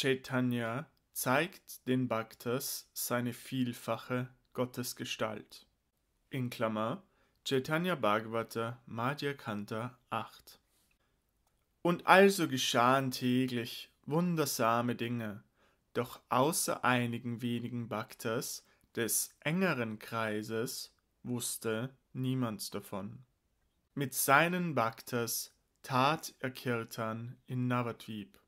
Chaitanya zeigt den Bhaktas seine vielfache Gottesgestalt. In Klammer Chaitanya Bhagavata Madhya Kanta 8 Und also geschahen täglich wundersame Dinge, doch außer einigen wenigen Bhaktas des engeren Kreises wusste niemand davon. Mit seinen Bhaktas tat er Kirtan in Navadvip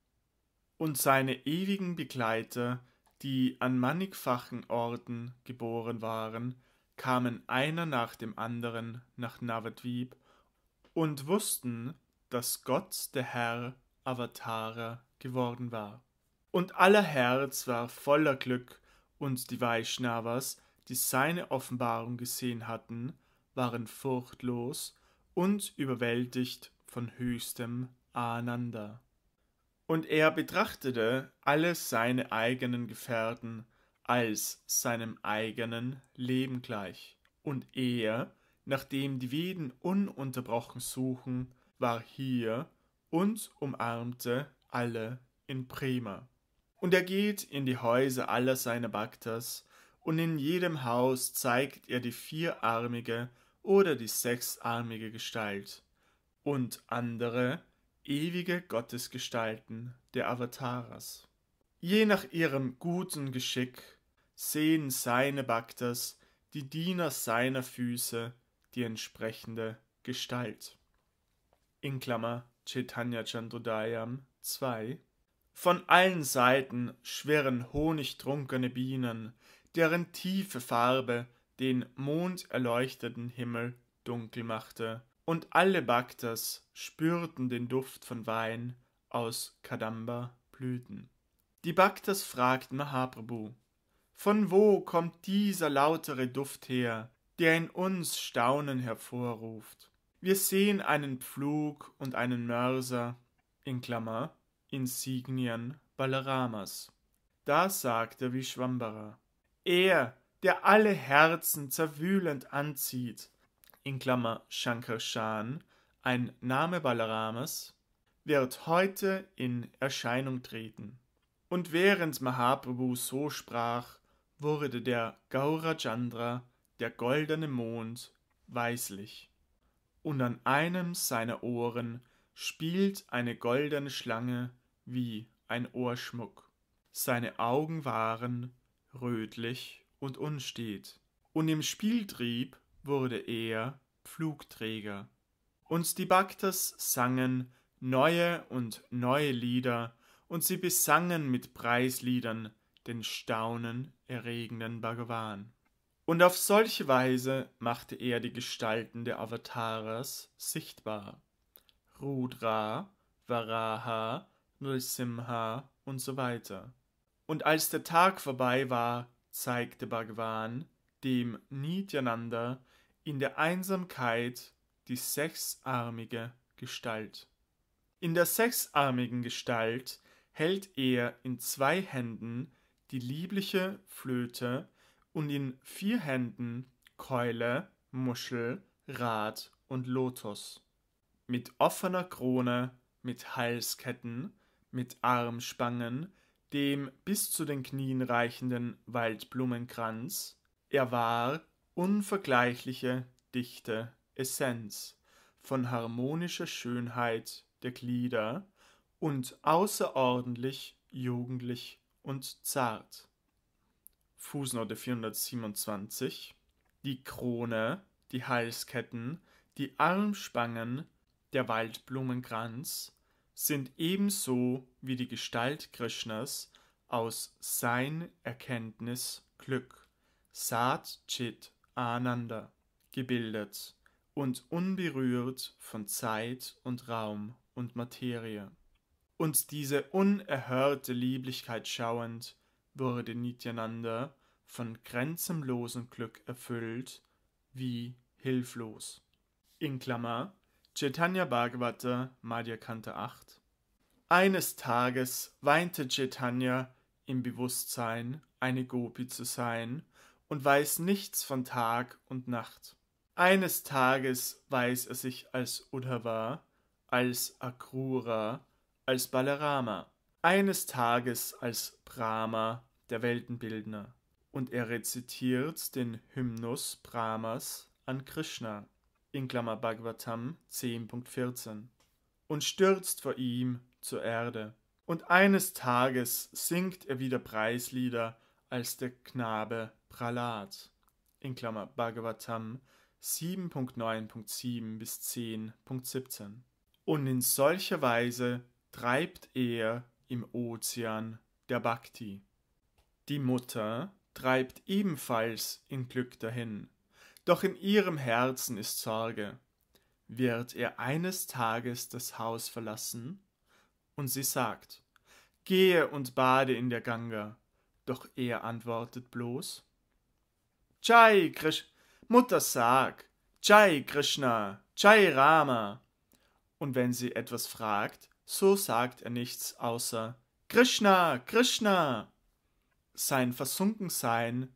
und seine ewigen Begleiter, die an mannigfachen Orten geboren waren, kamen einer nach dem anderen nach Navadvip und wussten, dass Gott der Herr Avatara geworden war. Und aller Herz war voller Glück, und die Vaishnavas, die seine Offenbarung gesehen hatten, waren furchtlos und überwältigt von höchstem Ananda und er betrachtete alle seine eigenen Gefährten als seinem eigenen Leben gleich. Und er, nachdem die Weden ununterbrochen suchen, war hier und umarmte alle in Prima. Und er geht in die Häuser aller seiner Bhaktas, und in jedem Haus zeigt er die vierarmige oder die sechsarmige Gestalt, und andere ewige Gottesgestalten der Avataras. Je nach ihrem guten Geschick sehen seine Bhaktas, die Diener seiner Füße, die entsprechende Gestalt. In Klammer Chaitanya Chandodayam 2 Von allen Seiten schwirren honigtrunkene Bienen, deren tiefe Farbe den monderleuchteten Himmel dunkel machte und alle Bhaktas spürten den Duft von Wein aus Kadamba-Blüten. Die Bhaktas fragten Mahaprabhu, von wo kommt dieser lautere Duft her, der in uns Staunen hervorruft? Wir sehen einen Pflug und einen Mörser, in Klammer, Insignien Balaramas. Da sagte Vishwambara, er, der alle Herzen zerwühlend anzieht, in Klammer Shankarshan, ein Name Balaramas, wird heute in Erscheinung treten. Und während Mahaprabhu so sprach, wurde der Gaurachandra, der goldene Mond, weißlich. Und an einem seiner Ohren spielt eine goldene Schlange wie ein Ohrschmuck. Seine Augen waren rötlich und unstet, und im Spieltrieb wurde er Pflugträger. Und die Bakters sangen neue und neue Lieder, und sie besangen mit Preisliedern den staunenerregenden erregenden Bhagavan. Und auf solche Weise machte er die Gestalten der Avataras sichtbar. Rudra, Varaha, Nrsimha und so weiter. Und als der Tag vorbei war, zeigte Bhagavan dem Nityananda in der Einsamkeit die sechsarmige Gestalt. In der sechsarmigen Gestalt hält er in zwei Händen die liebliche Flöte und in vier Händen Keule, Muschel, Rad und Lotus. Mit offener Krone, mit Halsketten, mit Armspangen, dem bis zu den Knien reichenden Waldblumenkranz, er war unvergleichliche, dichte Essenz von harmonischer Schönheit der Glieder und außerordentlich jugendlich und zart. Fußnote 427 Die Krone, die Halsketten, die Armspangen, der Waldblumenkranz sind ebenso wie die Gestalt Krishnas aus Sein Erkenntnis Glück, Saat Chit Ananda gebildet und unberührt von Zeit und Raum und Materie. Und diese unerhörte Lieblichkeit schauend, wurde Nityananda von grenzenlosem Glück erfüllt, wie hilflos. In Klammer Chaitanya Bhagavata Madhya Kante 8 Eines Tages weinte Chaitanya im Bewusstsein, eine Gopi zu sein und weiß nichts von Tag und Nacht. Eines Tages weiß er sich als Uddhava, als Akrura, als Balarama, eines Tages als Brahma, der Weltenbildner, und er rezitiert den Hymnus Brahmas an Krishna, in Klammer Bhagavatam 10.14, und stürzt vor ihm zur Erde. Und eines Tages singt er wieder Preislieder als der Knabe Prahlad (Bhagavatam 7.9.7 bis 10.17). Und in solcher Weise treibt er im Ozean der Bhakti. Die Mutter treibt ebenfalls in Glück dahin, doch in ihrem Herzen ist Sorge. Wird er eines Tages das Haus verlassen? Und sie sagt, Gehe und bade in der Ganga. Doch er antwortet bloß: Jai Krishna, Mutter sag, Jai Krishna, Jai Rama. Und wenn sie etwas fragt, so sagt er nichts außer Krishna, Krishna. Sein Versunkensein,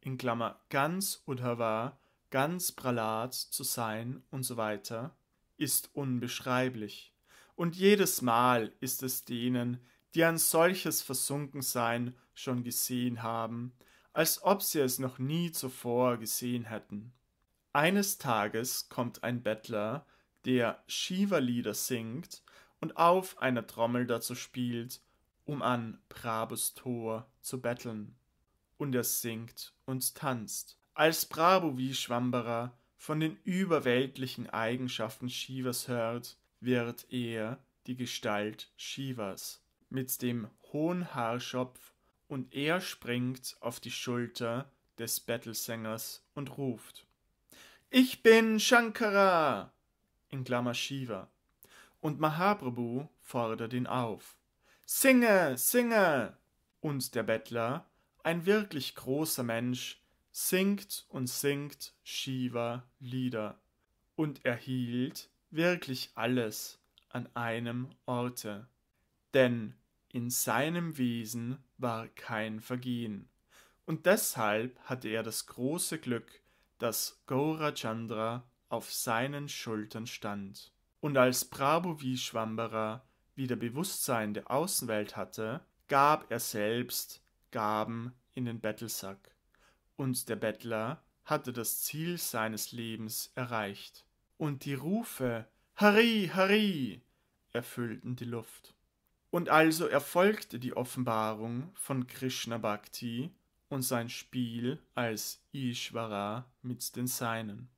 in Klammer ganz Udhava, ganz Pralat zu sein und so weiter, ist unbeschreiblich. Und jedes Mal ist es denen, die ein solches Versunkensein schon gesehen haben, als ob sie es noch nie zuvor gesehen hätten. Eines Tages kommt ein Bettler, der Shiva-Lieder singt und auf einer Trommel dazu spielt, um an Brabus Tor zu betteln. Und er singt und tanzt. Als Brabo wie Schwamberer von den überweltlichen Eigenschaften Shivas hört, wird er die Gestalt Shivas mit dem hohen Haarschopf und er springt auf die Schulter des Battlesängers und ruft Ich bin Shankara in Klammer Shiva und Mahaprabhu fordert ihn auf Singe, singe und der Bettler, ein wirklich großer Mensch, singt und singt Shiva Lieder und er hielt wirklich alles an einem Orte denn in seinem Wesen war kein Vergehen, und deshalb hatte er das große Glück, dass Gaurachandra auf seinen Schultern stand. Und als Prabhu Vishwambara wieder Bewusstsein der Außenwelt hatte, gab er selbst Gaben in den Bettelsack. Und der Bettler hatte das Ziel seines Lebens erreicht. Und die Rufe Hari, Hari erfüllten die Luft. Und also erfolgte die Offenbarung von Krishna Bhakti und sein Spiel als Ishvara mit den Seinen.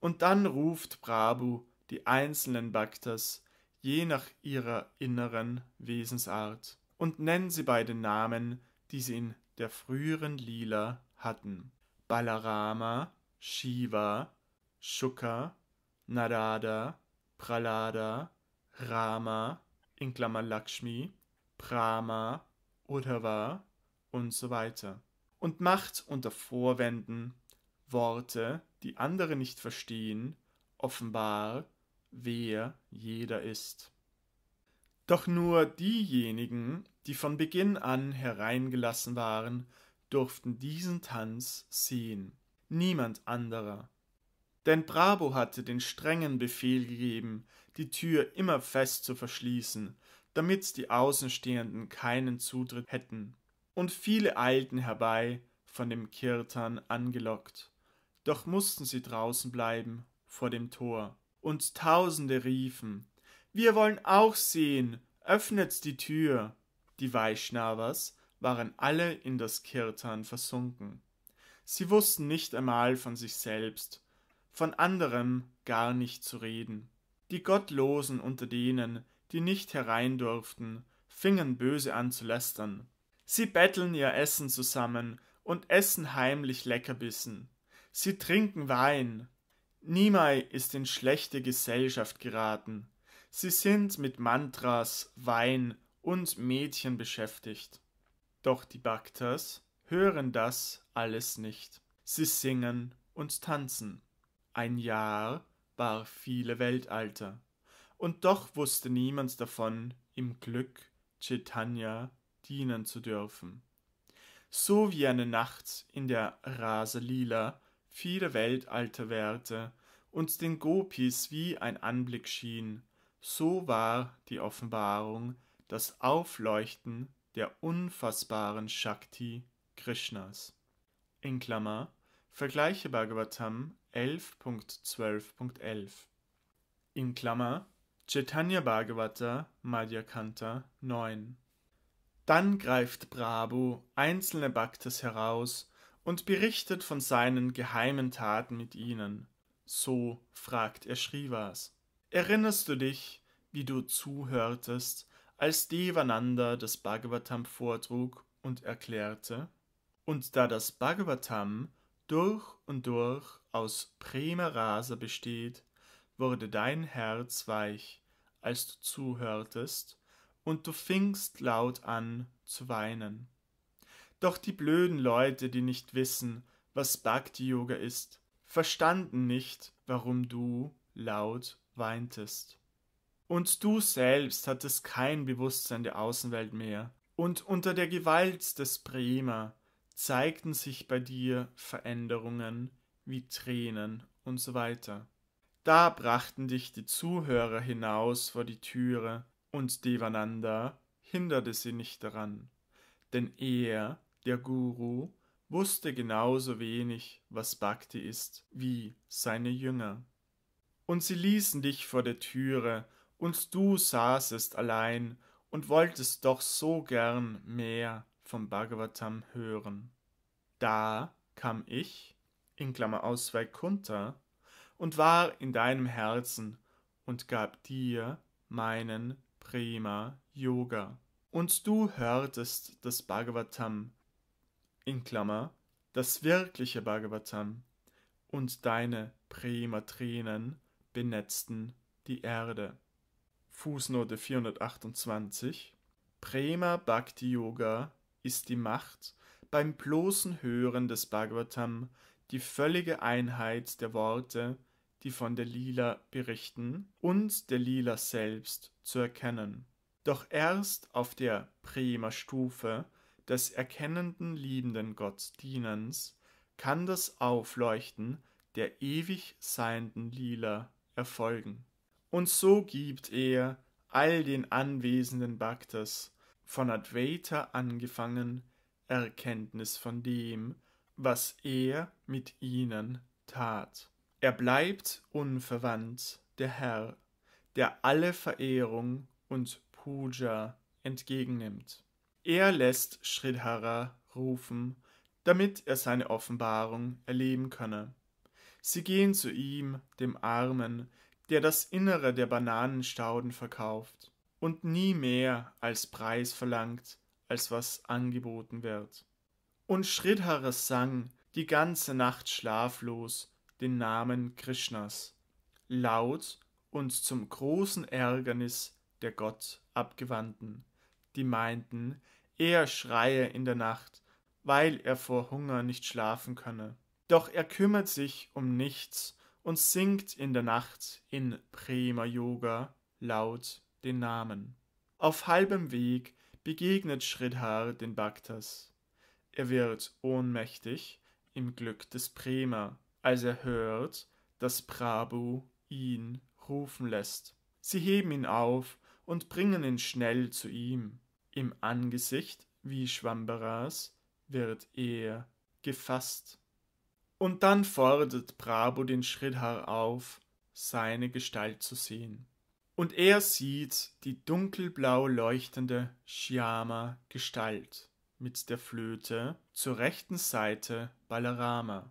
Und dann ruft Prabhu die einzelnen Bhaktas je nach ihrer inneren Wesensart und nennt sie bei den Namen, die sie in der früheren Lila hatten. Balarama, Shiva, Shuka, Narada, Pralada, Rama, in Klammer Lakshmi, Brahma, Uddhava und so weiter. Und macht unter Vorwänden Worte, die andere nicht verstehen, offenbar, wer jeder ist. Doch nur diejenigen, die von Beginn an hereingelassen waren, durften diesen Tanz sehen, niemand anderer denn Bravo hatte den strengen Befehl gegeben, die Tür immer fest zu verschließen, damit die Außenstehenden keinen Zutritt hätten. Und viele eilten herbei, von dem Kirtan angelockt. Doch mussten sie draußen bleiben, vor dem Tor. Und Tausende riefen, wir wollen auch sehen, öffnet die Tür. Die Weischnavers waren alle in das Kirtan versunken. Sie wussten nicht einmal von sich selbst, von anderem gar nicht zu reden. Die Gottlosen unter denen, die nicht herein durften, fingen böse an zu lästern. Sie betteln ihr Essen zusammen und essen heimlich Leckerbissen. Sie trinken Wein. Nimai ist in schlechte Gesellschaft geraten. Sie sind mit Mantras, Wein und Mädchen beschäftigt. Doch die Bhaktas hören das alles nicht. Sie singen und tanzen. Ein Jahr war viele Weltalter, und doch wusste niemand davon, im Glück Chaitanya dienen zu dürfen. So wie eine Nacht, in der Rasalila viele Weltalter währte und den Gopis wie ein Anblick schien, so war die Offenbarung das Aufleuchten der unfassbaren Shakti Krishnas. In Klammer Vergleiche Bhagavatam 11.12.11. In Klammer Chaitanya Bhagavata Madhya Kanta 9. Dann greift Prabhu einzelne Bhaktas heraus und berichtet von seinen geheimen Taten mit ihnen. So fragt er Shrivas. Erinnerst du dich, wie du zuhörtest, als Devananda das Bhagavatam vortrug und erklärte? Und da das Bhagavatam durch und durch aus Bremer rasa besteht, wurde dein Herz weich, als du zuhörtest, und du fingst laut an zu weinen. Doch die blöden Leute, die nicht wissen, was Bhakti-Yoga ist, verstanden nicht, warum du laut weintest. Und du selbst hattest kein Bewusstsein der Außenwelt mehr, und unter der Gewalt des Bremer zeigten sich bei dir Veränderungen wie Tränen und so weiter. Da brachten dich die Zuhörer hinaus vor die Türe, und Devananda hinderte sie nicht daran, denn er, der Guru, wusste genauso wenig, was Bhakti ist, wie seine Jünger. Und sie ließen dich vor der Türe, und du saßest allein und wolltest doch so gern mehr, vom Bhagavatam hören. Da kam ich, in Klammer aus Vaikunta, und war in deinem Herzen und gab dir meinen Prima Yoga. Und du hörtest das Bhagavatam, in Klammer, das wirkliche Bhagavatam, und deine Prima Tränen benetzten die Erde. Fußnote 428 Prema Bhakti Yoga ist die Macht, beim bloßen Hören des Bhagavatam die völlige Einheit der Worte, die von der Lila berichten, und der Lila selbst zu erkennen. Doch erst auf der Prima-Stufe des erkennenden, liebenden Gottdienens kann das Aufleuchten der ewig seienden Lila erfolgen. Und so gibt er all den anwesenden Bhaktas von Advaita angefangen, Erkenntnis von dem, was er mit ihnen tat. Er bleibt unverwandt, der Herr, der alle Verehrung und Puja entgegennimmt. Er lässt Sridhara rufen, damit er seine Offenbarung erleben könne. Sie gehen zu ihm, dem Armen, der das Innere der Bananenstauden verkauft und nie mehr als Preis verlangt, als was angeboten wird. Und Sridharas sang die ganze Nacht schlaflos den Namen Krishnas, laut und zum großen Ärgernis der Gott abgewandten, die meinten, er schreie in der Nacht, weil er vor Hunger nicht schlafen könne. Doch er kümmert sich um nichts und singt in der Nacht in Prema Yoga laut den Namen. Auf halbem Weg begegnet Shridhar den Bhaktas. Er wird ohnmächtig im Glück des Prema, als er hört, dass Prabhu ihn rufen lässt. Sie heben ihn auf und bringen ihn schnell zu ihm. Im Angesicht wie Schwambaras wird er gefasst. Und dann fordert Prabhu den Shridhar auf, seine Gestalt zu sehen und er sieht die dunkelblau leuchtende Shyama Gestalt mit der Flöte zur rechten Seite Balarama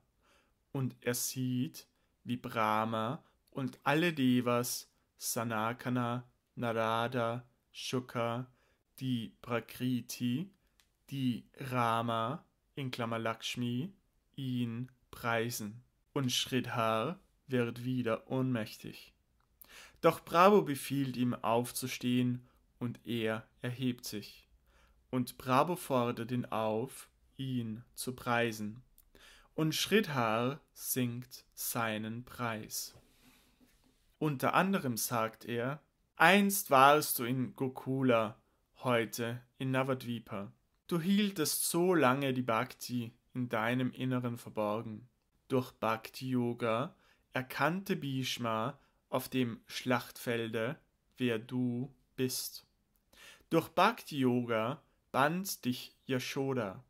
und er sieht, wie Brahma und alle Devas Sanakana, Narada, Shuka, die Prakriti, die Rama in Klammer Lakshmi ihn preisen und Shridhar wird wieder ohnmächtig. Doch Bravo befiehlt ihm aufzustehen, und er erhebt sich. Und Bravo fordert ihn auf, ihn zu preisen. Und Schridhar singt seinen Preis. Unter anderem sagt er, Einst warst du in Gokula, heute in Navadvipa. Du hieltest so lange die Bhakti in deinem Inneren verborgen. Durch Bhakti Yoga erkannte Bhishma, auf dem Schlachtfelde, wer du bist. Durch Bhakti Yoga band dich Yashoda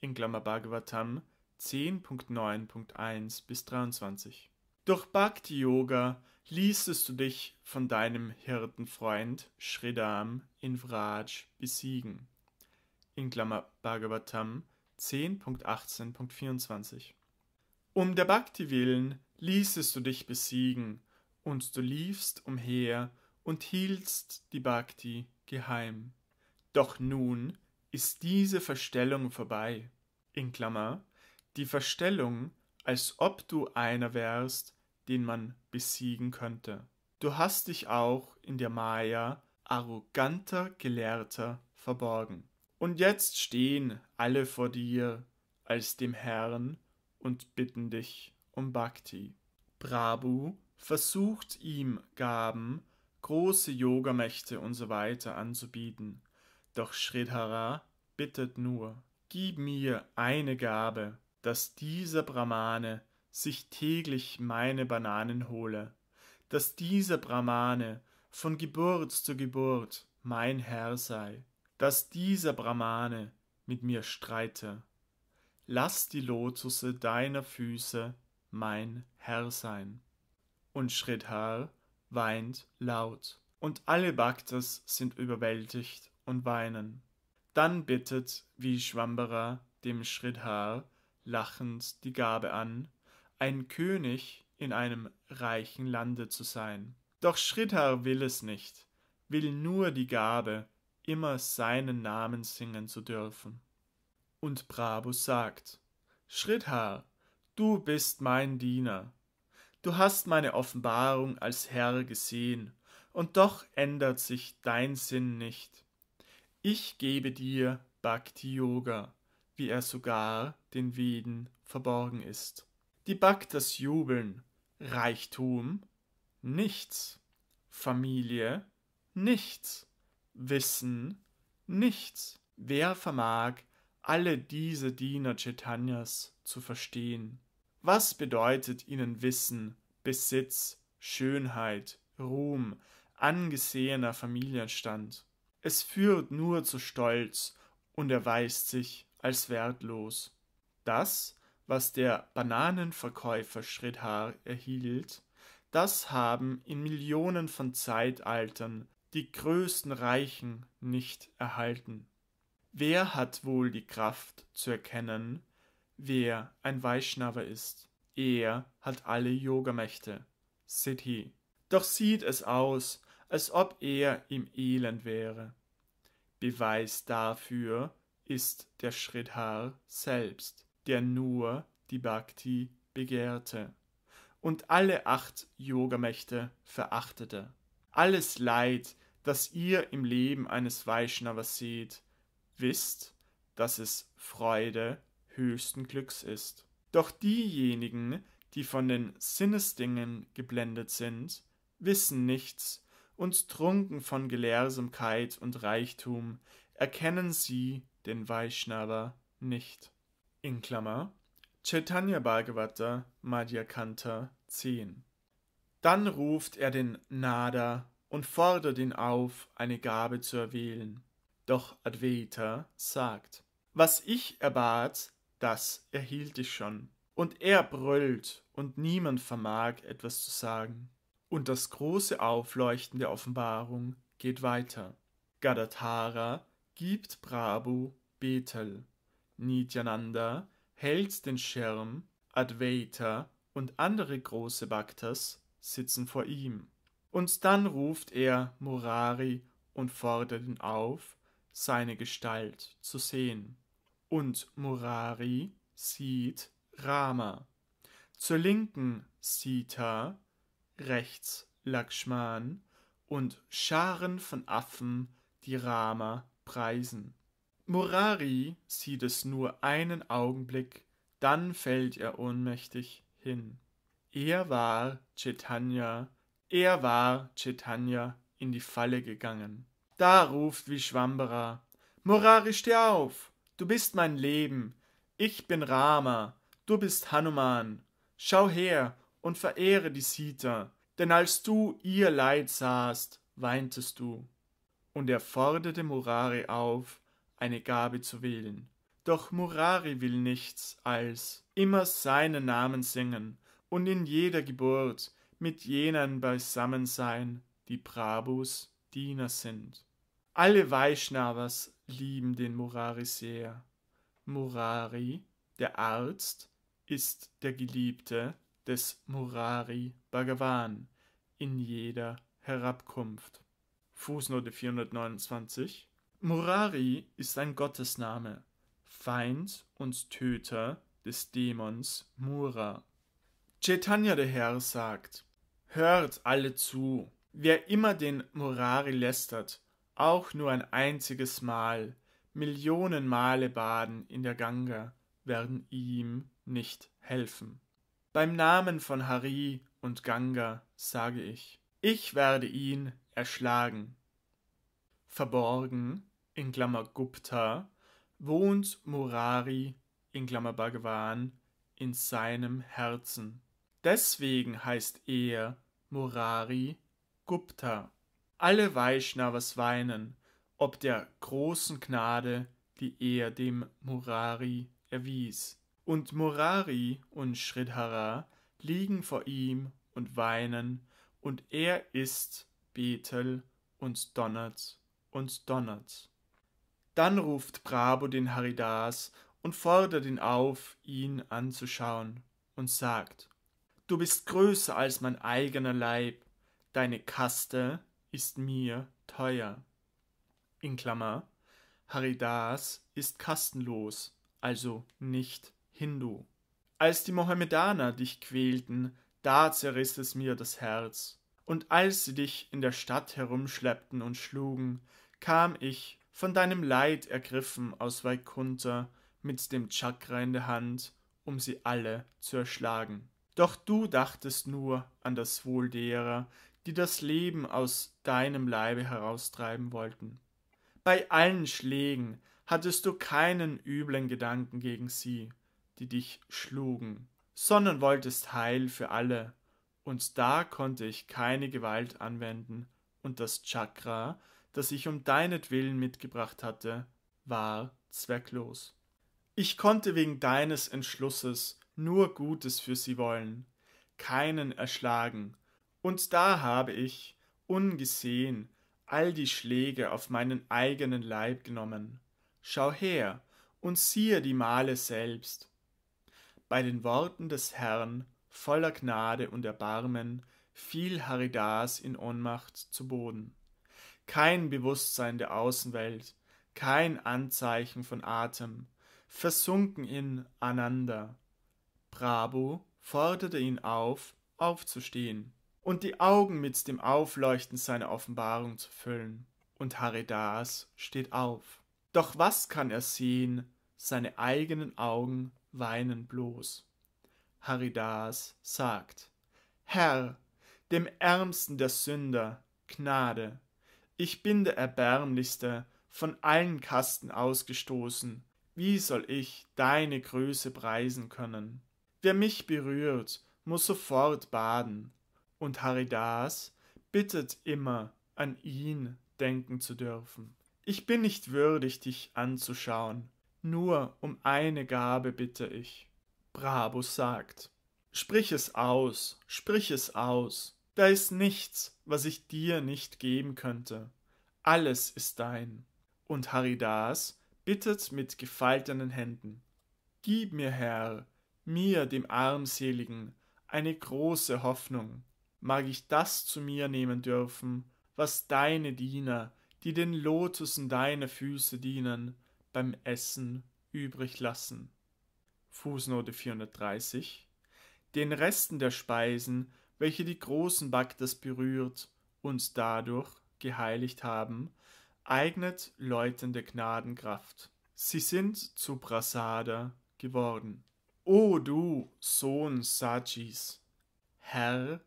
in Klammer Bhagavatam 10.9.1 bis 23. Durch Bhakti Yoga ließest du dich von deinem Hirtenfreund Sridham in Vraj besiegen. In Klammer Bhagavatam 10.18.24. Um der Bhakti willen ließest du dich besiegen und du liefst umher und hieltst die Bhakti geheim. Doch nun ist diese Verstellung vorbei. In Klammer, die Verstellung, als ob du einer wärst, den man besiegen könnte. Du hast dich auch in der Maya arroganter Gelehrter verborgen. Und jetzt stehen alle vor dir als dem Herrn und bitten dich um Bhakti. Prabhu versucht ihm Gaben, große Yogamächte usw. So anzubieten. Doch Sridhara bittet nur, gib mir eine Gabe, dass dieser Brahmane sich täglich meine Bananen hole, dass dieser Brahmane von Geburt zu Geburt mein Herr sei, dass dieser Brahmane mit mir streite. Lass die Lotusse deiner Füße mein Herr sein und Shridhar weint laut. Und alle Bhaktas sind überwältigt und weinen. Dann bittet Vishwambara dem Shridhar lachend die Gabe an, ein König in einem reichen Lande zu sein. Doch Shridhar will es nicht, will nur die Gabe, immer seinen Namen singen zu dürfen. Und Prabhu sagt, Shridhar, du bist mein Diener, Du hast meine Offenbarung als Herr gesehen, und doch ändert sich dein Sinn nicht. Ich gebe dir Bhakti Yoga, wie er sogar den Veden verborgen ist. Die Bhaktas jubeln Reichtum, nichts, Familie, nichts, Wissen, nichts. Wer vermag, alle diese Diener Chaitanyas zu verstehen? Was bedeutet ihnen Wissen, Besitz, Schönheit, Ruhm, angesehener Familienstand? Es führt nur zu Stolz und erweist sich als wertlos. Das, was der Bananenverkäufer Sridhar erhielt, das haben in Millionen von Zeitaltern die größten Reichen nicht erhalten. Wer hat wohl die Kraft zu erkennen, Wer ein Vaishnava ist, er hat alle Yogamächte. Siddhi. Doch sieht es aus, als ob er im Elend wäre. Beweis dafür ist der Shridhar selbst, der nur die Bhakti begehrte und alle acht Yogamächte verachtete. Alles Leid, das ihr im Leben eines Vaishnavas seht, wisst, dass es Freude höchsten Glücks ist. Doch diejenigen, die von den Sinnesdingen geblendet sind, wissen nichts und trunken von Gelehrsamkeit und Reichtum, erkennen sie den Vaishnava nicht. In Klammer Chaitanya Bhagavata Madhya Kanta 10 Dann ruft er den Nada und fordert ihn auf, eine Gabe zu erwählen. Doch Advaita sagt, was ich erbat, das erhielt ich schon. Und er brüllt, und niemand vermag etwas zu sagen. Und das große Aufleuchten der Offenbarung geht weiter. Gadatara gibt Prabhu Bethel. Nityananda hält den Schirm, Advaita und andere große Bhaktas sitzen vor ihm. Und dann ruft er Murari und fordert ihn auf, seine Gestalt zu sehen und Murari sieht Rama. Zur Linken Sita, rechts Lakshman und Scharen von Affen, die Rama preisen. Murari sieht es nur einen Augenblick, dann fällt er ohnmächtig hin. Er war Chaitanya, er war Chaitanya in die Falle gegangen. Da ruft Vishwambara, Murari, steh auf! Du bist mein Leben, ich bin Rama, du bist Hanuman. Schau her und verehre die Sita, denn als du ihr Leid sahst, weintest du. Und er forderte Murari auf, eine Gabe zu wählen. Doch Murari will nichts als immer seinen Namen singen und in jeder Geburt mit jenen beisammen sein, die Prabhus Diener sind. Alle Vaishnavas lieben den Murari sehr. Murari, der Arzt, ist der Geliebte des Murari Bhagavan in jeder Herabkunft. Fußnote 429 Murari ist ein Gottesname, Feind und Töter des Dämons Mura. Chaitanya der Herr sagt, Hört alle zu, wer immer den Murari lästert, auch nur ein einziges Mal, Millionen Male baden in der Ganga werden ihm nicht helfen. Beim Namen von Hari und Ganga sage ich, ich werde ihn erschlagen. Verborgen, in Klammer Gupta, wohnt Murari, in Klammer Bhagavan, in seinem Herzen. Deswegen heißt er Murari Gupta alle Vaishnavas weinen, ob der großen Gnade, die er dem Murari erwies. Und Murari und Shridhara liegen vor ihm und weinen, und er ist Bethel und donnert und donnert. Dann ruft Prabhu den Haridas und fordert ihn auf, ihn anzuschauen, und sagt Du bist größer als mein eigener Leib, deine Kaste ist mir teuer. In Klammer, Haridas ist kastenlos, also nicht Hindu. Als die Mohammedaner dich quälten, da zerriss es mir das Herz. Und als sie dich in der Stadt herumschleppten und schlugen, kam ich, von deinem Leid ergriffen aus Vaikuntha, mit dem Chakra in der Hand, um sie alle zu erschlagen. Doch du dachtest nur an das Wohl derer, die das Leben aus deinem Leibe heraustreiben wollten. Bei allen Schlägen hattest du keinen üblen Gedanken gegen sie, die dich schlugen, sondern wolltest Heil für alle, und da konnte ich keine Gewalt anwenden, und das Chakra, das ich um deinetwillen mitgebracht hatte, war zwecklos. Ich konnte wegen deines Entschlusses nur Gutes für sie wollen, keinen erschlagen, und da habe ich, ungesehen, all die Schläge auf meinen eigenen Leib genommen. Schau her und siehe die Male selbst. Bei den Worten des Herrn, voller Gnade und Erbarmen, fiel Haridas in Ohnmacht zu Boden. Kein Bewusstsein der Außenwelt, kein Anzeichen von Atem, versunken in Ananda. Brabo forderte ihn auf, aufzustehen und die Augen mit dem Aufleuchten seiner Offenbarung zu füllen. Und Haridas steht auf. Doch was kann er sehen? Seine eigenen Augen weinen bloß. Haridas sagt, Herr, dem Ärmsten der Sünder, Gnade. Ich bin der Erbärmlichste, von allen Kasten ausgestoßen. Wie soll ich deine Größe preisen können? Wer mich berührt, muss sofort baden und Haridas bittet immer, an ihn denken zu dürfen. Ich bin nicht würdig, dich anzuschauen, nur um eine Gabe bitte ich. Brabus sagt, sprich es aus, sprich es aus, da ist nichts, was ich dir nicht geben könnte, alles ist dein. Und Haridas bittet mit gefaltenen Händen, Gib mir, Herr, mir, dem Armseligen, eine große Hoffnung, mag ich das zu mir nehmen dürfen, was deine Diener, die den Lotusen deiner Füße dienen, beim Essen übrig lassen. Fußnote 430 Den Resten der Speisen, welche die großen Baktes berührt und dadurch geheiligt haben, eignet läutende Gnadenkraft. Sie sind zu Prasada geworden. O du Sohn Sachis, Herr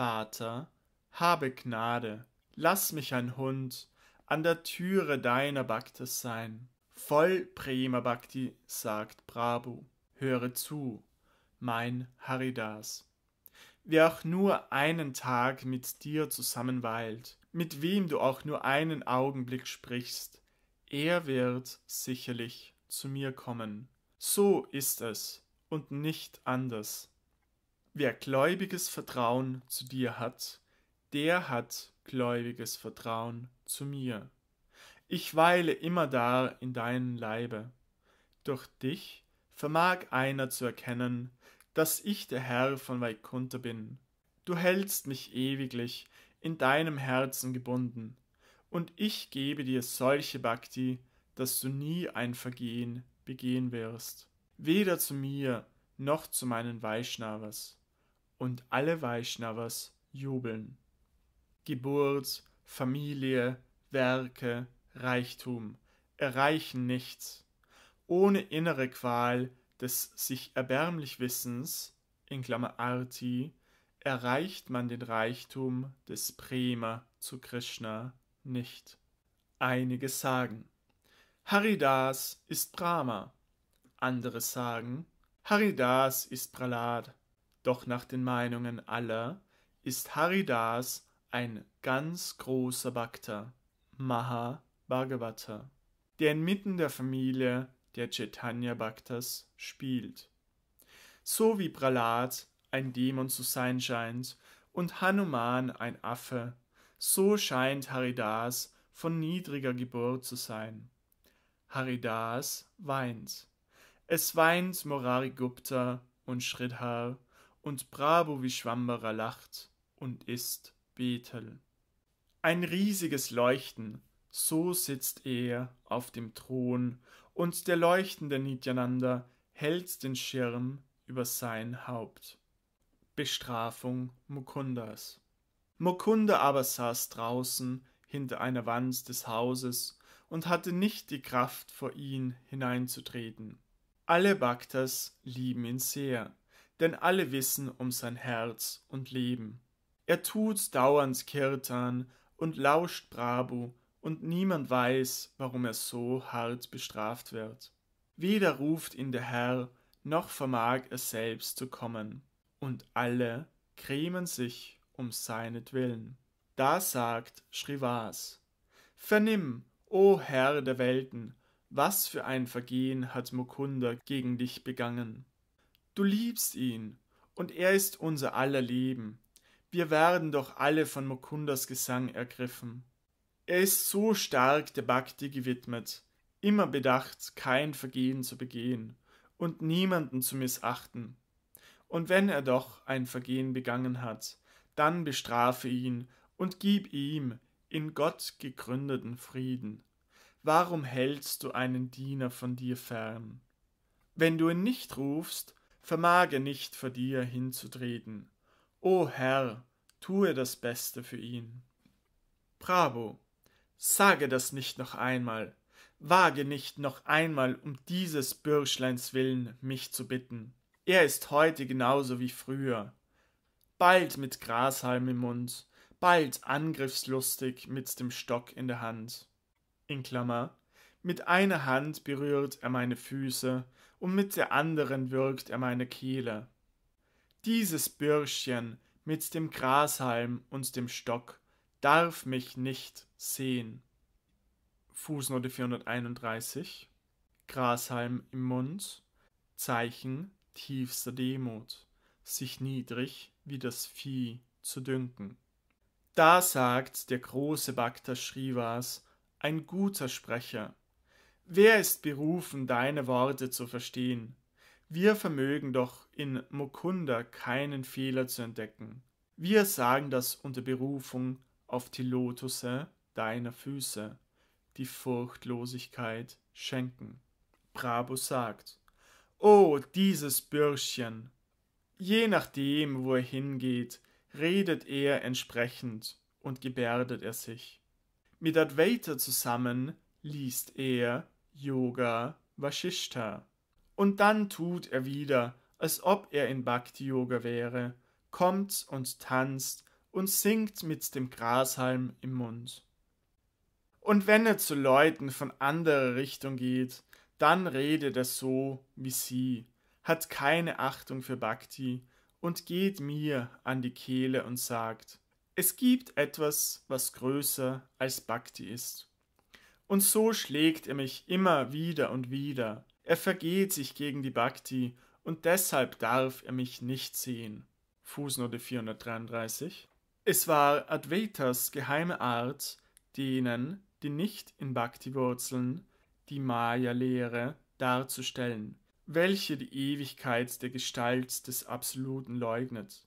vater habe gnade lass mich ein hund an der türe deiner bhaktis sein voll prema bhakti sagt prabhu höre zu mein haridas wer auch nur einen tag mit dir zusammenweilt mit wem du auch nur einen augenblick sprichst er wird sicherlich zu mir kommen so ist es und nicht anders Wer gläubiges Vertrauen zu dir hat, der hat gläubiges Vertrauen zu mir. Ich weile immer da in deinem Leibe. Durch dich vermag einer zu erkennen, dass ich der Herr von Vaikunta bin. Du hältst mich ewiglich in deinem Herzen gebunden, und ich gebe dir solche Bhakti, dass du nie ein Vergehen begehen wirst, weder zu mir noch zu meinen Vaishnavas und alle Vaishnavas jubeln. Geburt, Familie, Werke, Reichtum erreichen nichts. Ohne innere Qual des sich erbärmlich Wissens, in Klammer Arti, erreicht man den Reichtum des Prema zu Krishna nicht. Einige sagen, Haridas ist Brahma. Andere sagen, Haridas ist Pralad. Doch nach den Meinungen aller ist Haridas ein ganz großer Bhakta, Maha Bhagavata, der inmitten der Familie der Chaitanya Bhaktas spielt. So wie Pralat ein Dämon zu sein scheint und Hanuman ein Affe, so scheint Haridas von niedriger Geburt zu sein. Haridas weint. Es weint Morari Gupta und Shridhar und Bravo wie Schwammerer lacht und ist Betel. Ein riesiges Leuchten, so sitzt er auf dem Thron, und der leuchtende Nityananda hält den Schirm über sein Haupt. Bestrafung Mukundas. Mukunda aber saß draußen hinter einer Wand des Hauses und hatte nicht die Kraft, vor ihn hineinzutreten. Alle Bhaktas lieben ihn sehr, denn alle wissen um sein Herz und Leben. Er tut dauernd Kirtan und lauscht Brabu, und niemand weiß, warum er so hart bestraft wird. Weder ruft ihn der Herr, noch vermag er selbst zu kommen, und alle grämen sich um seinetwillen. Da sagt Shrivas, Vernimm, o Herr der Welten, was für ein Vergehen hat Mukunda gegen dich begangen. Du liebst ihn, und er ist unser aller Leben. Wir werden doch alle von Mukundas Gesang ergriffen. Er ist so stark der Bhakti gewidmet, immer bedacht, kein Vergehen zu begehen und niemanden zu missachten. Und wenn er doch ein Vergehen begangen hat, dann bestrafe ihn und gib ihm in Gott gegründeten Frieden. Warum hältst du einen Diener von dir fern? Wenn du ihn nicht rufst, vermage nicht vor dir hinzutreten. O Herr, tue das Beste für ihn. Bravo! Sage das nicht noch einmal, wage nicht noch einmal um dieses Bürschleins willen mich zu bitten. Er ist heute genauso wie früher. Bald mit Grashalm im Mund, bald angriffslustig mit dem Stock in der Hand. In Klammer, mit einer Hand berührt er meine Füße und mit der anderen würgt er meine Kehle. Dieses Bürschchen mit dem Grashalm und dem Stock darf mich nicht sehen. Fußnote 431 Grashalm im Mund Zeichen tiefster Demut, sich niedrig wie das Vieh zu dünken. Da sagt der große Bhakta Shrivas, ein guter Sprecher, Wer ist berufen, deine Worte zu verstehen? Wir vermögen doch in Mukunda keinen Fehler zu entdecken. Wir sagen das unter Berufung auf die Lotusse deiner Füße, die Furchtlosigkeit schenken. Brabo sagt, Oh, dieses Bürschchen! Je nachdem, wo er hingeht, redet er entsprechend und gebärdet er sich. Mit Advaita zusammen liest er Yoga Vashishta. Und dann tut er wieder, als ob er in Bhakti Yoga wäre, kommt und tanzt und singt mit dem Grashalm im Mund. Und wenn er zu Leuten von anderer Richtung geht, dann redet er so wie sie, hat keine Achtung für Bhakti und geht mir an die Kehle und sagt, es gibt etwas, was größer als Bhakti ist. Und so schlägt er mich immer wieder und wieder. Er vergeht sich gegen die Bhakti und deshalb darf er mich nicht sehen. Fußnote 433. Es war Advaitas geheime Art, denen, die nicht in Bhakti wurzeln, die Maya-Lehre darzustellen, welche die Ewigkeit der Gestalt des Absoluten leugnet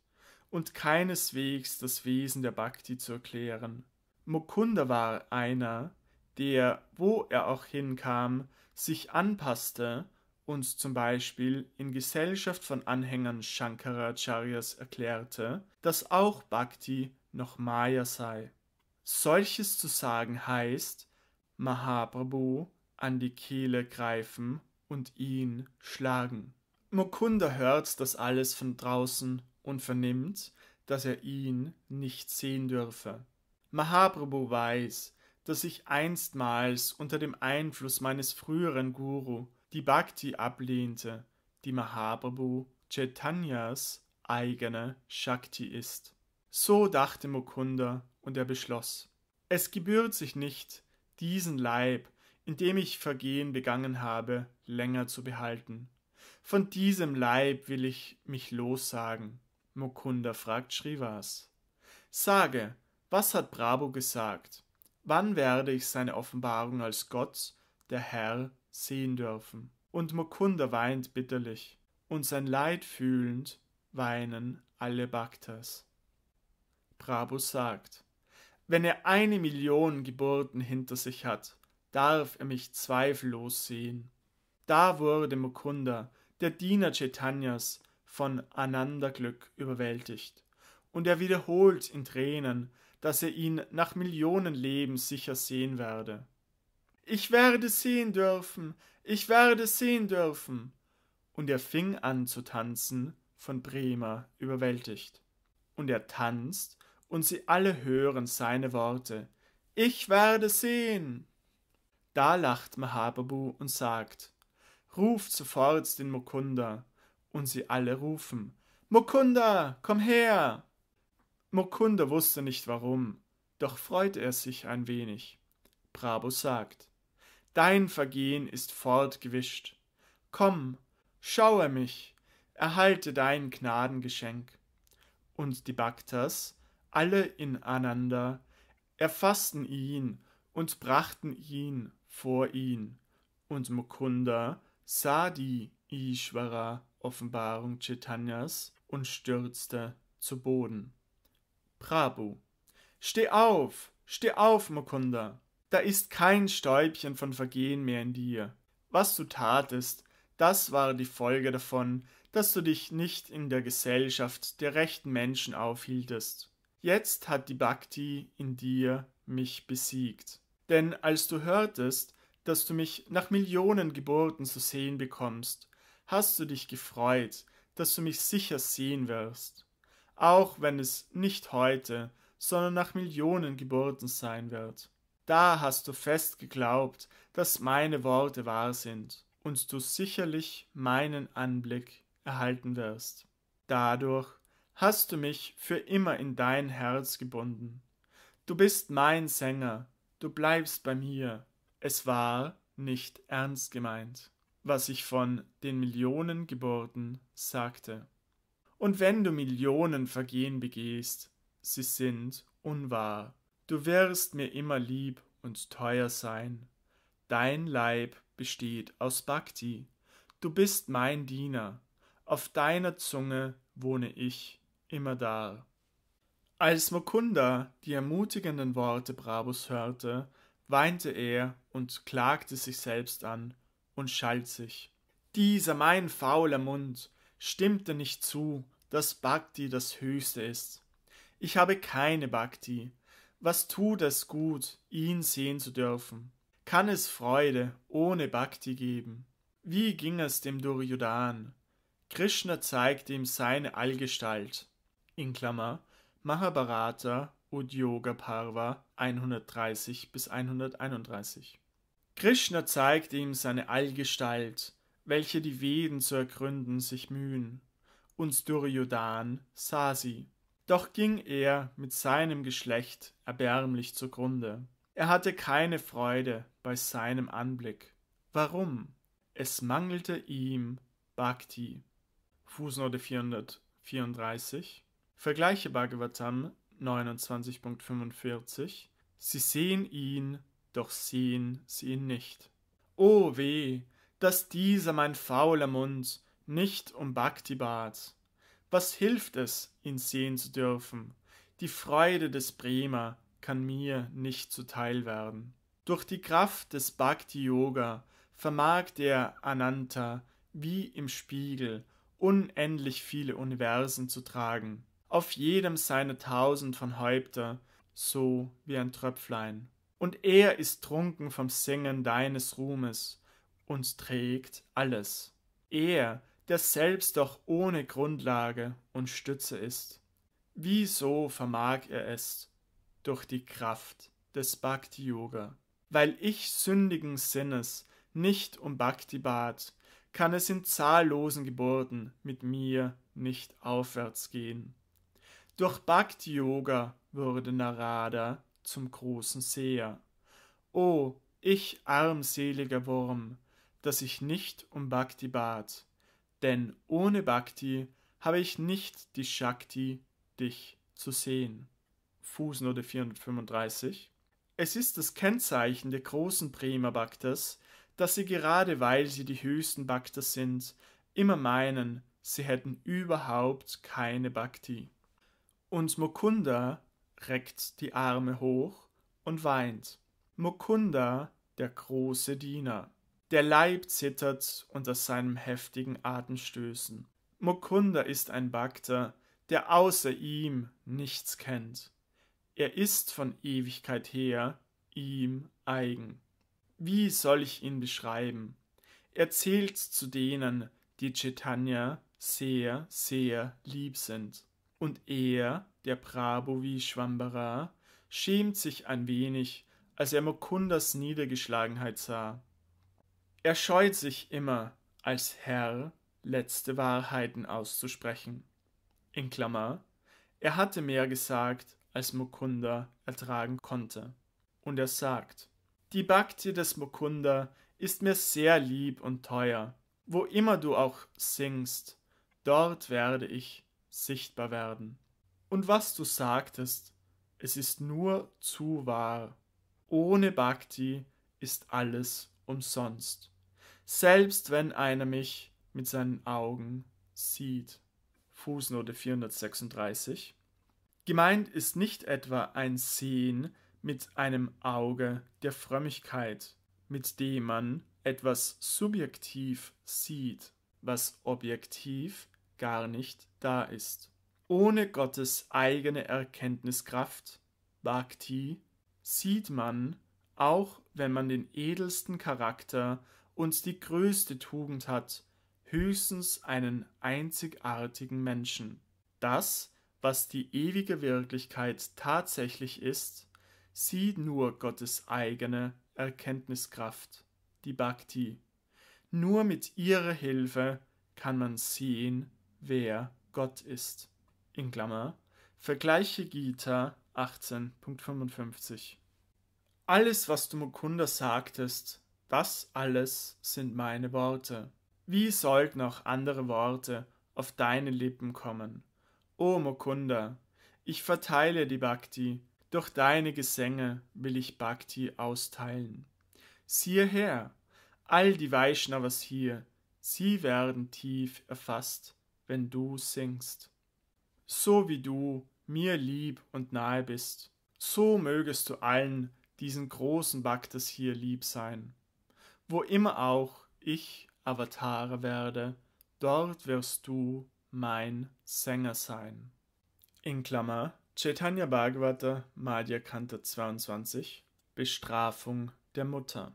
und keineswegs das Wesen der Bhakti zu erklären. Mukunda war einer, der, wo er auch hinkam, sich anpasste und zum Beispiel in Gesellschaft von Anhängern Shankaracharyas erklärte, dass auch Bhakti noch Maya sei. Solches zu sagen heißt, Mahaprabhu an die Kehle greifen und ihn schlagen. Mukunda hört das alles von draußen und vernimmt, dass er ihn nicht sehen dürfe. Mahaprabhu weiß, dass ich einstmals unter dem Einfluss meines früheren Guru die Bhakti ablehnte, die Mahaprabhu Chaitanyas eigene Shakti ist. So dachte Mukunda und er beschloss. Es gebührt sich nicht, diesen Leib, in dem ich Vergehen begangen habe, länger zu behalten. Von diesem Leib will ich mich lossagen. Mukunda fragt Srivas: Sage, was hat Bravo gesagt? Wann werde ich seine Offenbarung als Gott, der Herr, sehen dürfen? Und Mokunda weint bitterlich, und sein Leid fühlend weinen alle Bhaktas. Brabus sagt, wenn er eine Million Geburten hinter sich hat, darf er mich zweifellos sehen. Da wurde Mukunda, der Diener Chaitanyas, von Ananda Glück überwältigt, und er wiederholt in Tränen, dass er ihn nach Millionen Leben sicher sehen werde. Ich werde sehen dürfen, ich werde sehen dürfen. Und er fing an zu tanzen, von Bremer überwältigt. Und er tanzt, und sie alle hören seine Worte. Ich werde sehen. Da lacht Mahababu und sagt, Ruft sofort den Mukunda. Und sie alle rufen, Mukunda, komm her! Mokunda wusste nicht warum, doch freute er sich ein wenig. Brabus sagt, Dein Vergehen ist fortgewischt. Komm, schaue mich, erhalte dein Gnadengeschenk. Und die Bhaktas, alle ineinander, erfassten ihn und brachten ihn vor ihn. Und Mukunda sah die Ishvara-Offenbarung Chaitanyas und stürzte zu Boden. Prabhu. Steh auf, steh auf, Mukunda. Da ist kein Stäubchen von Vergehen mehr in dir. Was du tatest, das war die Folge davon, dass du dich nicht in der Gesellschaft der rechten Menschen aufhieltest. Jetzt hat die Bhakti in dir mich besiegt. Denn als du hörtest, dass du mich nach Millionen Geburten zu sehen bekommst, hast du dich gefreut, dass du mich sicher sehen wirst auch wenn es nicht heute, sondern nach Millionen Geburten sein wird. Da hast du fest geglaubt, dass meine Worte wahr sind und du sicherlich meinen Anblick erhalten wirst. Dadurch hast du mich für immer in dein Herz gebunden. Du bist mein Sänger, du bleibst bei mir. Es war nicht ernst gemeint, was ich von den Millionen Geburten sagte. Und wenn du Millionen Vergehen begehst, sie sind unwahr. Du wirst mir immer lieb und teuer sein. Dein Leib besteht aus Bhakti. Du bist mein Diener. Auf deiner Zunge wohne ich immer da. Als Mukunda die ermutigenden Worte Brabus hörte, weinte er und klagte sich selbst an und schalt sich. Dieser mein fauler Mund stimmte nicht zu, dass Bhakti das Höchste ist. Ich habe keine Bhakti. Was tut es gut, ihn sehen zu dürfen? Kann es Freude ohne Bhakti geben? Wie ging es dem Duryodhan? Krishna zeigte ihm seine Allgestalt. In Klammer Mahabharata Udyoga Parva 130 bis 131. Krishna zeigte ihm seine Allgestalt, welche die Veden zu ergründen sich mühen und Duryodhan sah sie. Doch ging er mit seinem Geschlecht erbärmlich zugrunde. Er hatte keine Freude bei seinem Anblick. Warum? Es mangelte ihm Bhakti. Fußnote 434. Vergleiche Bhagavatam 29.45. Sie sehen ihn, doch sehen sie ihn nicht. O weh, dass dieser mein fauler Mund nicht um Bhakti bat. Was hilft es, ihn sehen zu dürfen? Die Freude des Prema kann mir nicht zuteil werden. Durch die Kraft des Bhakti Yoga vermag der Ananta wie im Spiegel unendlich viele Universen zu tragen, auf jedem seine tausend von Häupter, so wie ein Tröpflein. Und er ist trunken vom Singen deines Ruhmes und trägt alles. Er der selbst doch ohne Grundlage und Stütze ist. Wieso vermag er es? Durch die Kraft des Bhakti Yoga. Weil ich sündigen Sinnes nicht um Bhakti bat, kann es in zahllosen Geburten mit mir nicht aufwärts gehen. Durch Bhakti Yoga wurde Narada zum großen Seher. O, ich armseliger Wurm, dass ich nicht um Bhakti bat, denn ohne Bhakti habe ich nicht die Shakti, dich zu sehen. Fußnote 435. Es ist das Kennzeichen der großen Prima Bhaktas, dass sie gerade weil sie die höchsten Bhaktas sind, immer meinen, sie hätten überhaupt keine Bhakti. Und Mukunda reckt die Arme hoch und weint. Mukunda, der große Diener. Der Leib zittert unter seinem heftigen Atemstößen. Mukunda ist ein Bhakta, der außer ihm nichts kennt. Er ist von Ewigkeit her ihm eigen. Wie soll ich ihn beschreiben? Er zählt zu denen, die Chaitanya sehr, sehr lieb sind. Und er, der Prabhu Vishwambara, schämt sich ein wenig, als er Mukundas Niedergeschlagenheit sah. Er scheut sich immer, als Herr letzte Wahrheiten auszusprechen. In Klammer, er hatte mehr gesagt, als Mukunda ertragen konnte. Und er sagt, die Bhakti des Mukunda ist mir sehr lieb und teuer. Wo immer du auch singst, dort werde ich sichtbar werden. Und was du sagtest, es ist nur zu wahr. Ohne Bhakti ist alles umsonst selbst wenn einer mich mit seinen Augen sieht. Fußnote 436. Gemeint ist nicht etwa ein Sehen mit einem Auge der Frömmigkeit, mit dem man etwas subjektiv sieht, was objektiv gar nicht da ist. Ohne Gottes eigene Erkenntniskraft, Bhakti, sieht man, auch wenn man den edelsten Charakter und die größte Tugend hat, höchstens einen einzigartigen Menschen. Das, was die ewige Wirklichkeit tatsächlich ist, sieht nur Gottes eigene Erkenntniskraft, die Bhakti. Nur mit ihrer Hilfe kann man sehen, wer Gott ist. In Klammer, vergleiche Gita 18.55. Alles, was du Mukunda sagtest, das alles sind meine Worte. Wie sollt noch andere Worte auf deine Lippen kommen? O Mokunda, ich verteile die Bhakti, durch deine Gesänge will ich Bhakti austeilen. Siehe her, all die Vaishnavas hier, sie werden tief erfasst, wenn du singst. So wie du mir lieb und nahe bist, so mögest du allen diesen großen Bhaktas hier lieb sein wo immer auch ich Avatare werde, dort wirst du mein Sänger sein. In Klammer Chaitanya Bhagavata Madhya Kanta 22 Bestrafung der Mutter.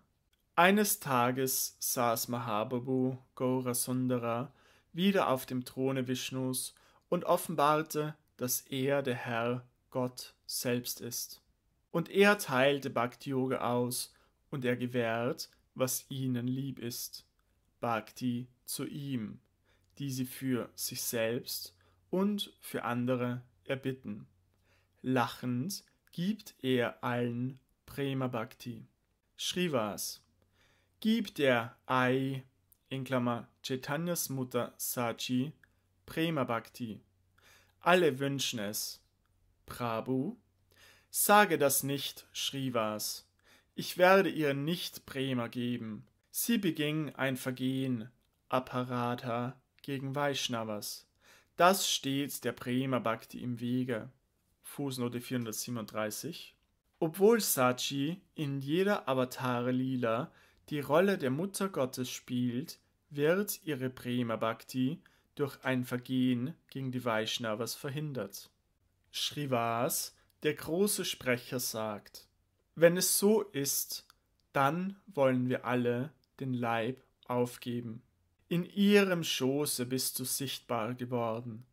Eines Tages saß Mahababu Gaurasundara wieder auf dem Throne Vishnus und offenbarte, dass er der Herr Gott selbst ist. Und er teilte Bhakti Yoga aus und er gewährt, was ihnen lieb ist, Bhakti zu ihm, die sie für sich selbst und für andere erbitten. Lachend gibt er allen Prema Bhakti. Shrivas gib der Ai, in Klammer Chaitanyas Mutter Sachi, Prema Bhakti. Alle wünschen es. Prabhu, sage das nicht, Shrivas ich werde ihr nicht Bremer geben. Sie beging ein Vergehen, Apparata, gegen Weischnavas. Das steht der Bremer Bhakti im Wege. Fußnote 437. Obwohl Sachi in jeder Avatare-Lila die Rolle der Mutter Gottes spielt, wird ihre Prema Bhakti durch ein Vergehen gegen die Vaishnavas verhindert. Srivas, der große Sprecher, sagt: wenn es so ist, dann wollen wir alle den Leib aufgeben. In ihrem Schoße bist du sichtbar geworden.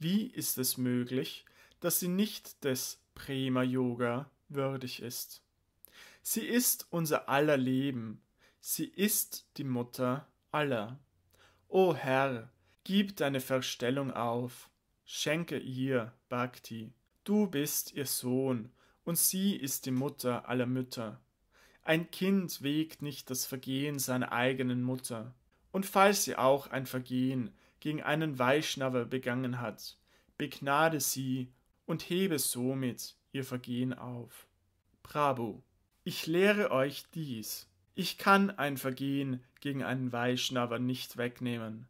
Wie ist es möglich, dass sie nicht des Prima Yoga würdig ist? Sie ist unser aller Leben, sie ist die Mutter aller. O Herr, gib deine Verstellung auf, schenke ihr Bhakti. Du bist ihr Sohn und sie ist die Mutter aller Mütter. Ein Kind wägt nicht das Vergehen seiner eigenen Mutter. Und falls sie auch ein Vergehen gegen einen Weichschnaver begangen hat, begnade sie und hebe somit ihr Vergehen auf. Bravo! Ich lehre euch dies. Ich kann ein Vergehen gegen einen Weichschnaver nicht wegnehmen.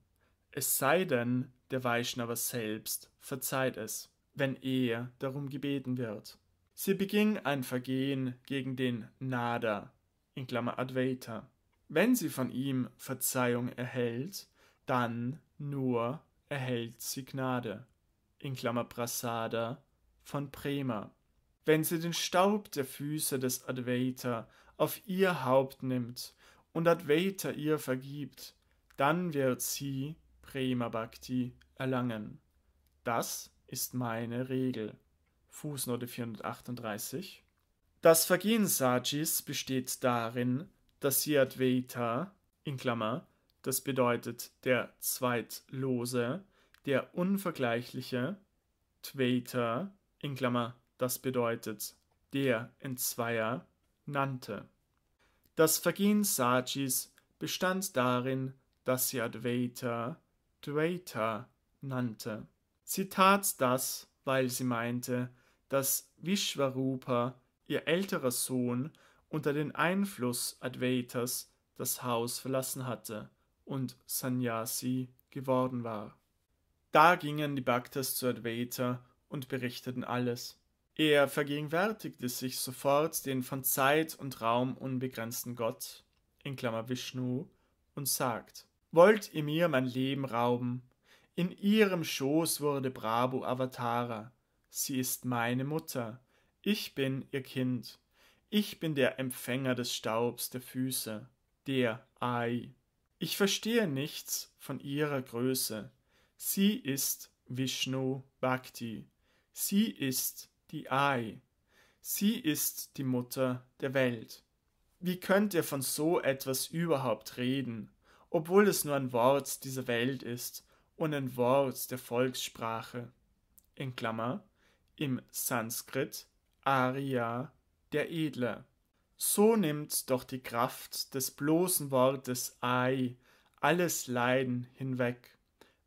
Es sei denn, der Weichschnaver selbst verzeiht es, wenn er darum gebeten wird. Sie beging ein Vergehen gegen den Nada, in Klammer Advaita. Wenn sie von ihm Verzeihung erhält, dann nur erhält sie Gnade, in Klammer Prasada von Prema. Wenn sie den Staub der Füße des Advaita auf ihr Haupt nimmt und Advaita ihr vergibt, dann wird sie Prema Bhakti erlangen. Das ist meine Regel. Fußnote 438. Das Vergehen Sajis besteht darin, dass sie Advaita, in Klammer, das bedeutet der Zweitlose, der Unvergleichliche, Dvaita, in Klammer, das bedeutet der Entzweier, nannte. Das Vergehen Sajis bestand darin, dass sie Advaita, Dvaita nannte. Sie tat das, weil sie meinte, dass Vishvarupa, ihr älterer Sohn, unter den Einfluss Advaitas das Haus verlassen hatte und Sannyasi geworden war. Da gingen die Bhaktas zu Advaita und berichteten alles. Er vergegenwärtigte sich sofort den von Zeit und Raum unbegrenzten Gott, in Klammer Vishnu, und sagt, Wollt ihr mir mein Leben rauben? In ihrem Schoß wurde Bravo Avatara, Sie ist meine Mutter. Ich bin ihr Kind. Ich bin der Empfänger des Staubs der Füße, der Ei. Ich verstehe nichts von ihrer Größe. Sie ist Vishnu Bhakti. Sie ist die Ai. Sie ist die Mutter der Welt. Wie könnt ihr von so etwas überhaupt reden, obwohl es nur ein Wort dieser Welt ist und ein Wort der Volkssprache? In Klammer im Sanskrit Arya der Edle. So nimmt doch die Kraft des bloßen Wortes Ai alles Leiden hinweg,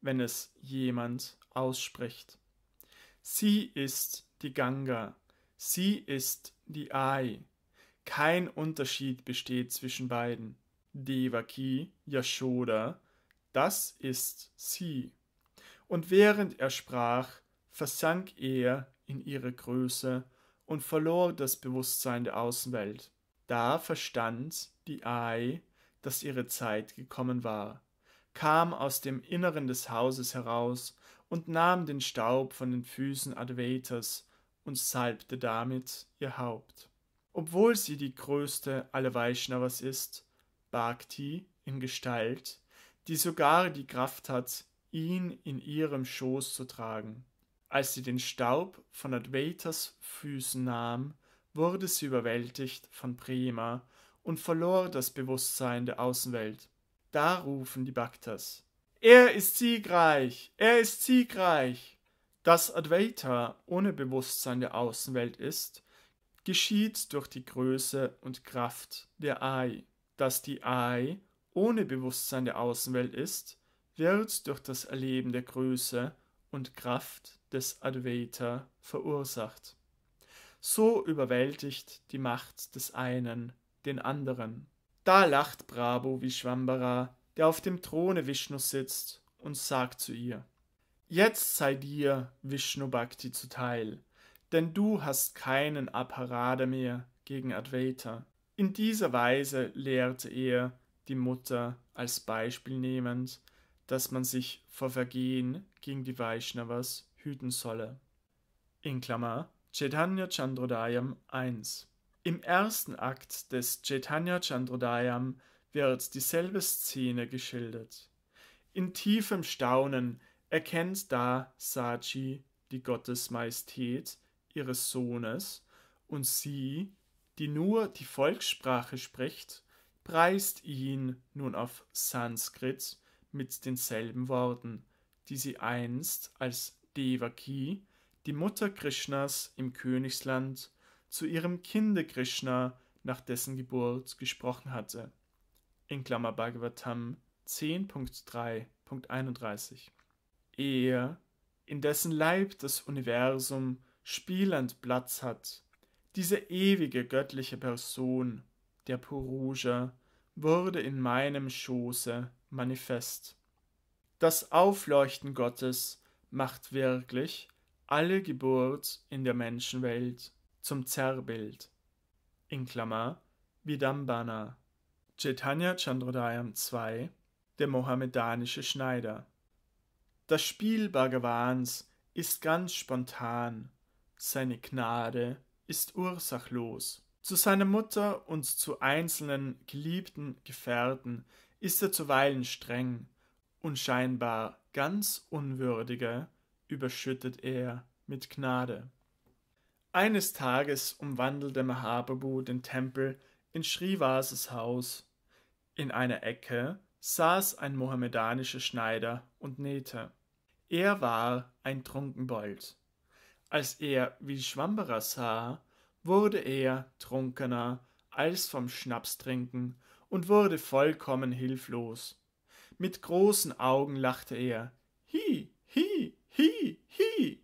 wenn es jemand ausspricht. Sie ist die Ganga, sie ist die Ai. Kein Unterschied besteht zwischen beiden. Devaki, Yashoda, das ist sie. Und während er sprach, versank er in ihre Größe und verlor das Bewusstsein der Außenwelt. Da verstand die Ai, dass ihre Zeit gekommen war, kam aus dem Inneren des Hauses heraus und nahm den Staub von den Füßen Advaitas und salbte damit ihr Haupt. Obwohl sie die größte aller Vaishnavas ist, Bhakti in Gestalt, die sogar die Kraft hat, ihn in ihrem Schoß zu tragen. Als sie den Staub von Advaitas Füßen nahm, wurde sie überwältigt von Prema und verlor das Bewusstsein der Außenwelt. Da rufen die Bhaktas. Er ist siegreich! Er ist siegreich! Dass Advaita ohne Bewusstsein der Außenwelt ist, geschieht durch die Größe und Kraft der Ai. Dass die Ai ohne Bewusstsein der Außenwelt ist, wird durch das Erleben der Größe und Kraft des Advaita verursacht. So überwältigt die Macht des einen den anderen. Da lacht Brabo Vishwambara, der auf dem Throne Vishnu sitzt, und sagt zu ihr: Jetzt sei dir Vishnu Bhakti zuteil, denn du hast keinen Apparade mehr gegen Advaita. In dieser Weise lehrte er die Mutter als Beispiel nehmend, dass man sich vor Vergehen gegen die Vaishnavas hüten solle. In Klammer Chaitanya Chandrodayam 1 Im ersten Akt des Chaitanya Chandrodayam wird dieselbe Szene geschildert. In tiefem Staunen erkennt da Sachi die Gottesmajestät ihres Sohnes und sie, die nur die Volkssprache spricht, preist ihn nun auf Sanskrit mit denselben Worten, die sie einst als Devaki, die Mutter Krishnas im Königsland, zu ihrem Kinde Krishna nach dessen Geburt gesprochen hatte. In Klammer Bhagavatam 10.3.31. Er, in dessen Leib das Universum spielend Platz hat, diese ewige göttliche Person, der Purusha, wurde in meinem Schoße manifest. Das Aufleuchten Gottes macht wirklich alle Geburt in der Menschenwelt zum Zerrbild. In Klammer Vidambana. Chaitanya Chandrodayam II, Der mohammedanische Schneider. Das Spiel Bhagavans ist ganz spontan. Seine Gnade ist ursachlos. Zu seiner Mutter und zu einzelnen geliebten Gefährten ist er zuweilen streng, und scheinbar ganz Unwürdige überschüttet er mit Gnade. Eines Tages umwandelte Mahaprabhu den Tempel in Srivasas Haus. In einer Ecke saß ein mohammedanischer Schneider und nähte. Er war ein Trunkenbold. Als er wie Vishwambara sah, wurde er trunkener als vom Schnapstrinken und wurde vollkommen hilflos. Mit großen Augen lachte er. Hi, hi, hi, hi.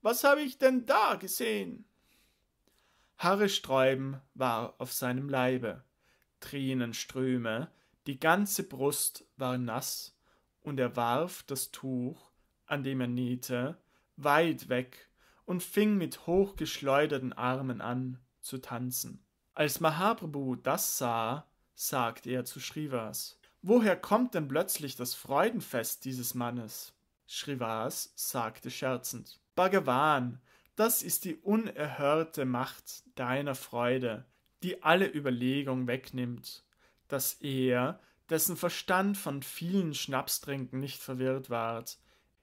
Was habe ich denn da gesehen? sträuben war auf seinem Leibe, Tränenströme, die ganze Brust war nass, und er warf das Tuch, an dem er nähte, weit weg und fing mit hochgeschleuderten Armen an zu tanzen. Als Mahaprabhu das sah, sagte er zu Srivas, Woher kommt denn plötzlich das Freudenfest dieses Mannes? Shrivas sagte scherzend. Bhagavan, das ist die unerhörte Macht deiner Freude, die alle Überlegung wegnimmt, dass er, dessen Verstand von vielen Schnapstrinken nicht verwirrt ward,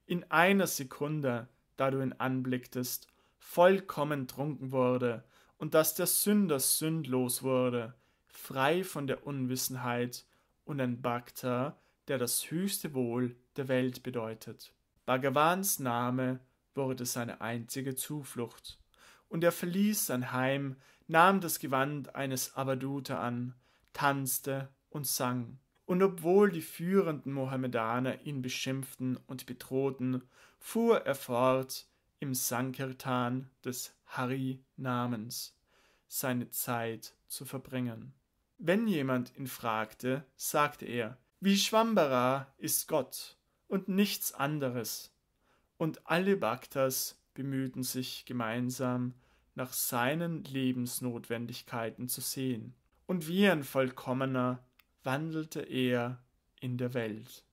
in einer Sekunde, da du ihn anblicktest, vollkommen trunken wurde und dass der Sünder sündlos wurde, frei von der Unwissenheit und ein Bhakta, der das höchste Wohl der Welt bedeutet. Bhagavans Name wurde seine einzige Zuflucht, und er verließ sein Heim, nahm das Gewand eines Abaduta an, tanzte und sang. Und obwohl die führenden Mohammedaner ihn beschimpften und bedrohten, fuhr er fort im Sankirtan des Hari-Namens seine Zeit zu verbringen. Wenn jemand ihn fragte, sagte er, wie Schwamberer ist Gott und nichts anderes. Und alle Bhaktas bemühten sich gemeinsam, nach seinen Lebensnotwendigkeiten zu sehen. Und wie ein Vollkommener wandelte er in der Welt.